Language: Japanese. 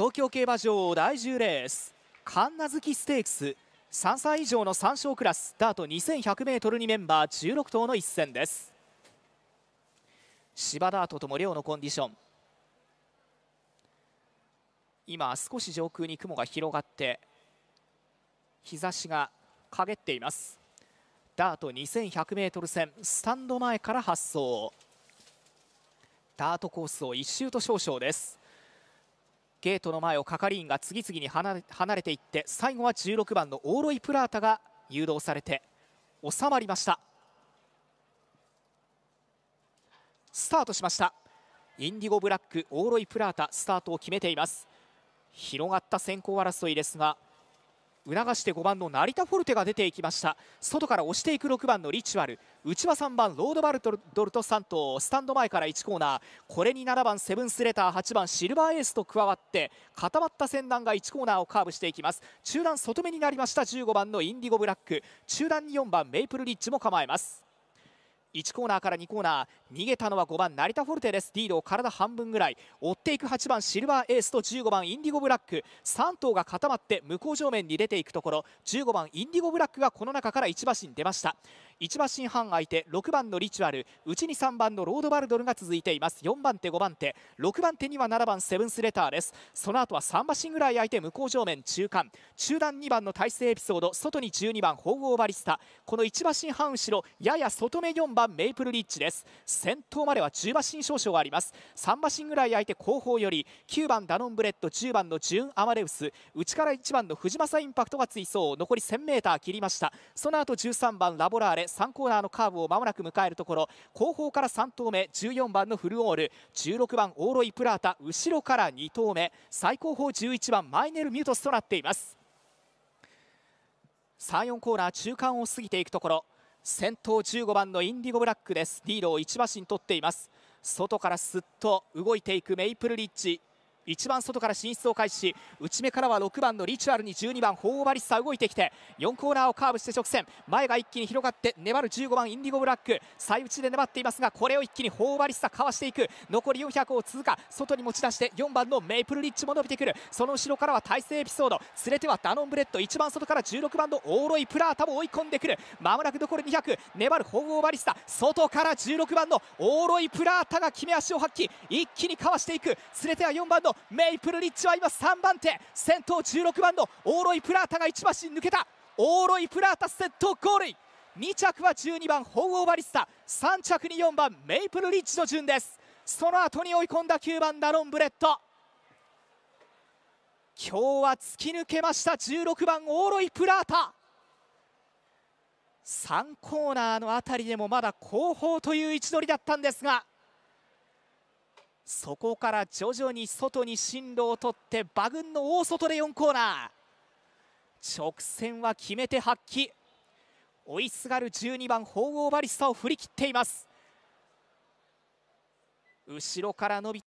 東京競馬場第10レース神奈月ステークス3歳以上の3勝クラスダート 2100m にメンバー16頭の一戦です芝ダートともレのコンディション今少し上空に雲が広がって日差しが陰っていますダート 2100m 戦スタンド前から発走ダートコースを1周と少々ですゲートの前を係員が次々に離れていって最後は16番のオーロイ・プラータが誘導されて収まりましたスタートしましたインディゴブラックオーロイ・プラータスタートを決めています広がった先行争いですが促して5番の成田フォルテが出ていきました外から押していく6番のリチュアル内は3番ロードバルトドルと3頭スタンド前から1コーナーこれに7番セブンスレター8番シルバーエースと加わって固まった船団が1コーナーをカーブしていきます中段外目になりました15番のインディゴブラック中段に4番メイプルリッチも構えます1コーナーから2コーナー逃げたのは5番成田フォルテですリードを体半分ぐらい追っていく8番シルバーエースと15番インディゴブラック3頭が固まって向こう上面に出ていくところ15番インディゴブラックがこの中から1馬身出ました1馬身半相手6番のリチュアル内に3番のロードバルドルが続いています4番手5番手6番手には7番セブンスレターですその後は3馬身ぐらい相手向こう上面中間中段2番の体勢エピソード外に12番鳳ーバリスタこの1馬身半後ろやや外目4番番メイプルリッチです先頭までは10馬身少々あります3馬身ぐらい空いて後方より9番ダノンブレッド10番のジューン・アマレウス内から1番の藤正インパクトが追走残り 1000m 切りましたその後13番ラボラーレ3コーナーのカーブをまもなく迎えるところ後方から3投目14番のフルオール16番オーロイ・プラータ後ろから2投目最高峰11番マイネル・ミュートスとなっています34コーナー中間を過ぎていくところ先頭15番のインディゴブラックですリードを1馬身取っています外からすっと動いていくメイプルリッチ一番外から進出を開始し内目からは6番のリチュアルに12番ホーバリスタ動いてきて4コーナーをカーブして直線前が一気に広がって粘る15番インディゴブラック最内で粘っていますがこれを一気にホーバリスタかわしていく残り400を通過外に持ち出して4番のメイプルリッチも伸びてくるその後ろからは体勢エピソード連れてはダノンブレッド一番外から16番のオーロイプラータも追い込んでくるまもなく残り200粘るホーバリスタ外から16番のオーロイプラータが決め足を発揮一気にかわしていく連れては4番のメイプルリッチは今3番手先頭16番のオーロイ・プラータが1橋抜けたオーロイ・プラータセットゴール2着は12番本オーバリスタ3着に4番メイプルリッチの順ですその後に追い込んだ9番ダロンブレッド今日は突き抜けました16番オーロイ・プラータ3コーナーの辺りでもまだ後方という位置取りだったんですがそこから徐々に外に進路を取って馬群の大外で4コーナー直線は決めて発揮追いすがる12番鳳凰バリスタを振り切っています後ろから伸び